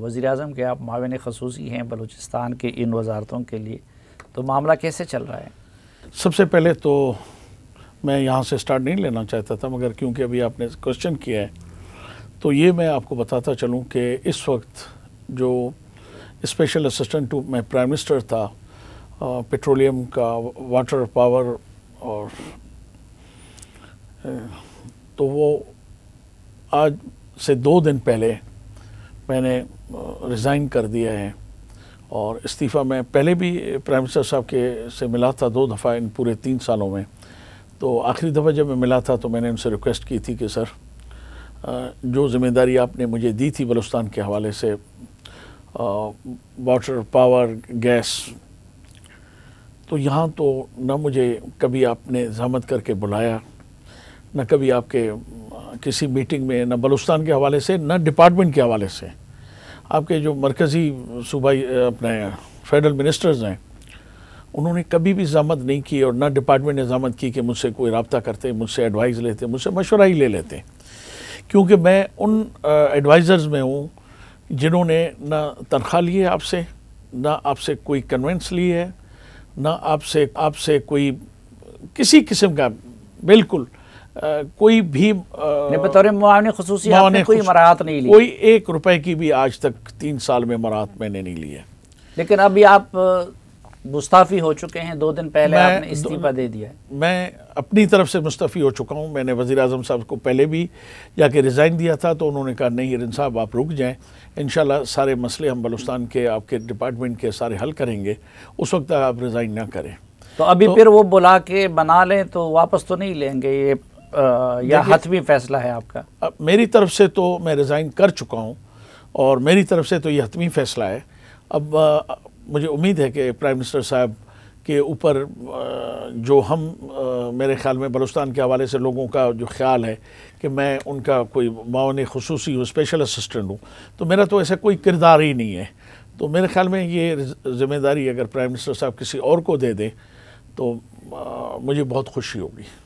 वज़ी अजम के आप माविन खसूसी हैं बलूचिस्तान के इन वजारतों के लिए तो मामला कैसे चल रहा है सबसे पहले तो मैं यहाँ से स्टार्ट नहीं लेना चाहता था मगर क्योंकि अभी आपने क्वेश्चन किया है तो ये मैं आपको बताता चलूँ कि इस वक्त जो स्पेशल असटेंट टू मैं प्राइम मिनिस्टर था पेट्रोलियम का वाटर पावर और तो वो आज से दो दिन पहले मैंने रिज़ाइन कर दिया है और इस्तीफ़ा मैं पहले भी प्राइम मिनिस्टर साहब के से मिला था दो दफ़ा इन पूरे तीन सालों में तो आखिरी दफ़ा जब मैं मिला था तो मैंने उनसे रिक्वेस्ट की थी कि सर जो ज़िम्मेदारी आपने मुझे दी थी बलुस्तान के हवाले से वाटर पावर गैस तो यहाँ तो ना मुझे कभी आपने जहमत करके बुलाया ना कभी आपके किसी मीटिंग में ना बलुस्तान के हवाले से ना डिपार्टमेंट के हवाले से आपके जो मरकज़ी सूबाई अपने फेडरल मिनिस्टर्स हैं उन्होंने कभी भी जामत नहीं की और ना डिपार्टमेंट ने जामत की कि मुझसे कोई रबता करते मुझसे एडवाइस लेते मुझसे मशवरा ही ले लेते क्योंकि मैं उन एडवाइज़र्स में हूँ जिन्होंने ना तनख्वाह ली है आपसे ना आपसे कोई कन्वेंस ली है ना आपसे आपसे कोई किसी किस्म का बिल्कुल कोई भी बतौर कोई मराहत नहीं ली कोई एक रुपए की भी आज तक तीन साल में मराहत मैंने नहीं ली है लेकिन अभी आप मुस्ताफ़ी हो चुके हैं दो दिन पहले आपने इस्तीफा दे दिया मैं अपनी तरफ से मुस्तफ़ी हो चुका हूँ मैंने वज़ी अजम साहब को पहले भी जाके रिज़ाइन दिया था तो उन्होंने कहा नहीं हिरन साहब आप रुक जाएँ इन सारे मसले हम बलुस्तान के आपके डिपार्टमेंट के सारे हल करेंगे उस वक्त आप रिज़ाइन ना करें तो अभी तो, फिर वो बुला के बना लें तो वापस तो नहीं लेंगे ये आ, या हतमी फैसला है आपका अब मेरी तरफ से तो मैं रिज़ाइन कर चुका हूँ और मेरी तरफ से तो ये हतमी फैसला है अब आ, मुझे उम्मीद है कि प्राइम मिनिस्टर साहब के ऊपर जो हम मेरे ख्याल में बलुस्तान के हवाले से लोगों का जो ख्याल है कि मैं उनका कोई मावन खसूसी हूँ स्पेशल असिस्टेंट हूँ तो मेरा तो ऐसा कोई किरदार ही नहीं है तो मेरे ख्याल में ये जिम्मेदारी अगर प्राइम मिनिस्टर साहब किसी और को दे दें तो मुझे बहुत खुशी होगी